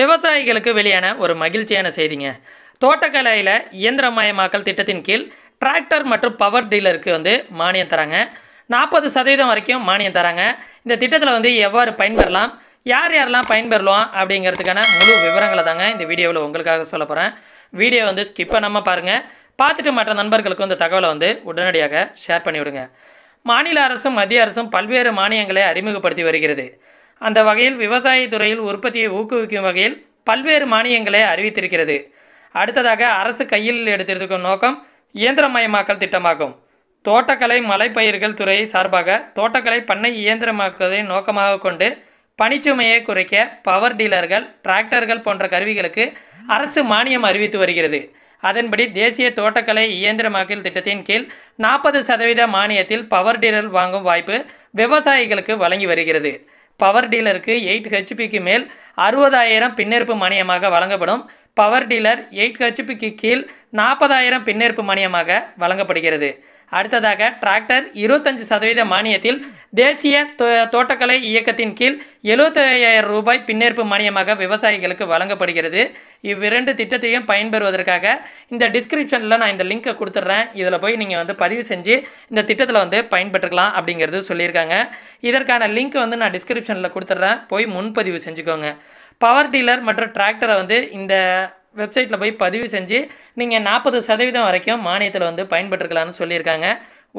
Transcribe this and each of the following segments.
விவசாயிகளுக்கு வெளியான ஒரு மகிழ்ச்சியான செய்திங்க தோட்டக்கலையில் இயந்திரமயமாக்கல் திட்டத்தின் கீழ் டிராக்டர் மற்றும் பவர் டீலருக்கு வந்து மானியம் தராங்க நாற்பது சதவீதம் வரைக்கும் மானியம் தராங்க இந்த திட்டத்தில் வந்து எவ்வாறு பயன்பெறலாம் யார் யாரெல்லாம் பயன்பெறலாம் அப்படிங்கிறதுக்கான முழு விவரங்களை தாங்க இந்த வீடியோவில் உங்களுக்காக சொல்ல போகிறேன் வீடியோ வந்து ஸ்கிப் பண்ணாமல் பாருங்கள் பார்த்துட்டு மற்ற நண்பர்களுக்கும் இந்த தகவலை வந்து உடனடியாக ஷேர் பண்ணிவிடுங்க மாநில அரசும் மத்திய அரசும் பல்வேறு மானியங்களை அறிமுகப்படுத்தி வருகிறது அந்த வகையில் விவசாய துறையில் உற்பத்தியை ஊக்குவிக்கும் வகையில் பல்வேறு மானியங்களை அறிவித்திருக்கிறது அடுத்ததாக அரசு கையில் எடுத்திருக்கும் நோக்கம் இயந்திரமயமாக்கல் திட்டமாகும் தோட்டக்கலை மலைப்பயிர்கள் துறை சார்பாக தோட்டக்கலை பண்ணை இயந்திரமாக்குவதை நோக்கமாக கொண்டு பனிச்சுமையை குறைக்க பவர் டீலர்கள் டிராக்டர்கள் போன்ற கருவிகளுக்கு அரசு மானியம் அறிவித்து வருகிறது அதன்படி தேசிய தோட்டக்கலை இயந்திரமாக்கல் திட்டத்தின் கீழ் நாற்பது சதவீத மானியத்தில் பவர் டீலர் வாங்கும் வாய்ப்பு விவசாயிகளுக்கு வழங்கி வருகிறது பவர் டீலருக்கு எயிட் ஹெச்பிக்கு மேல் அறுபதாயிரம் பின்னிருப்பு மானியமாக வழங்கப்படும் பவர் டீலர் எயிட் ஹெச்பிக்கு கீழ் நாற்பதாயிரம் பின்னேற்பு மானியமாக வழங்கப்படுகிறது அடுத்ததாக டிராக்டர் இருபத்தஞ்சு சதவீத மானியத்தில் தேசிய தோட்டக்கலை இயக்கத்தின் கீழ் எழுபத்தையாயிரம் ரூபாய் பின்னேற்பு மானியமாக விவசாயிகளுக்கு வழங்கப்படுகிறது இவ்விரண்டு திட்டத்தையும் பயன்பெறுவதற்காக இந்த டிஸ்கிரிப்ஷனில் நான் இந்த லிங்க்கை கொடுத்துட்றேன் இதில் போய் நீங்கள் வந்து பதிவு செஞ்சு இந்த திட்டத்தில் வந்து பயன்பெற்றுக்கலாம் அப்படிங்கிறது சொல்லியிருக்காங்க இதற்கான லிங்க் வந்து நான் டிஸ்கிரிப்ஷனில் கொடுத்துட்றேன் போய் முன்பதிவு செஞ்சுக்கோங்க பவர் டீலர் மற்றும் டிராக்டரை வந்து இந்த வெப்சைட்டில் போய் பதிவு செஞ்சு நீங்கள் நாற்பது சதவீதம் வரைக்கும் மானியத்தில் வந்து பயன்பெற்றுக்கலாம்னு சொல்லியிருக்காங்க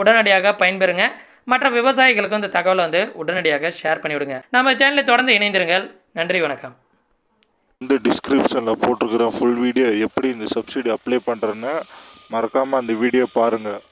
உடனடியாக பயன்பெறுங்க மற்ற விவசாயிகளுக்கும் இந்த தகவலை வந்து உடனடியாக ஷேர் பண்ணிவிடுங்க நம்ம சேனலில் தொடர்ந்து இணைந்திருங்கள் நன்றி வணக்கம் இந்த டிஸ்கிரிப்ஷனில் போட்டிருக்கிற ஃபுல் வீடியோ எப்படி இந்த சப்சிடி அப்ளை பண்ணுறேன்னு மறக்காமல் அந்த வீடியோ பாருங்கள்